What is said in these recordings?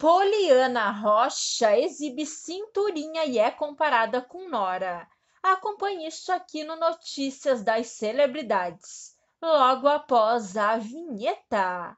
Poliana Rocha exibe cinturinha e é comparada com Nora. Acompanhe isso aqui no Notícias das Celebridades, logo após a vinheta.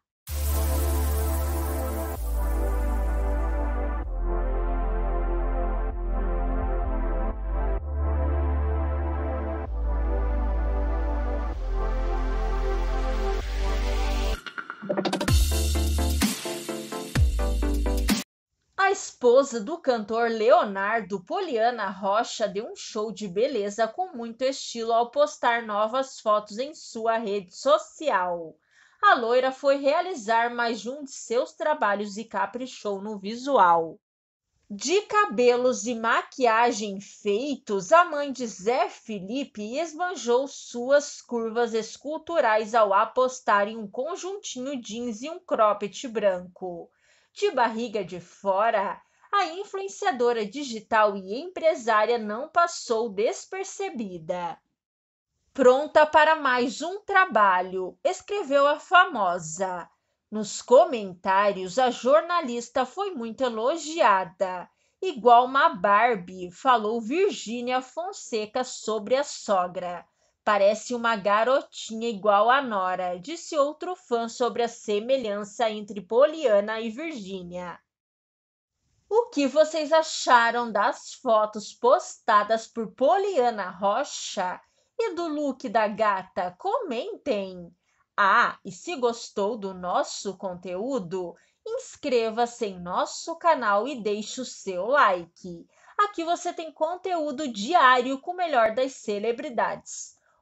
esposa do cantor Leonardo Poliana Rocha deu um show de beleza com muito estilo ao postar novas fotos em sua rede social. A loira foi realizar mais de um de seus trabalhos e caprichou no visual. De cabelos e maquiagem feitos, a mãe de Zé Felipe esbanjou suas curvas esculturais ao apostar em um conjuntinho jeans e um cropped branco. De barriga de fora, a influenciadora digital e empresária não passou despercebida. Pronta para mais um trabalho, escreveu a famosa. Nos comentários, a jornalista foi muito elogiada. Igual uma Barbie, falou Virgínia Fonseca sobre a sogra. Parece uma garotinha igual a Nora, disse outro fã sobre a semelhança entre Poliana e Virgínia. O que vocês acharam das fotos postadas por Poliana Rocha e do look da gata? Comentem! Ah, e se gostou do nosso conteúdo, inscreva-se em nosso canal e deixe o seu like. Aqui você tem conteúdo diário com o melhor das celebridades.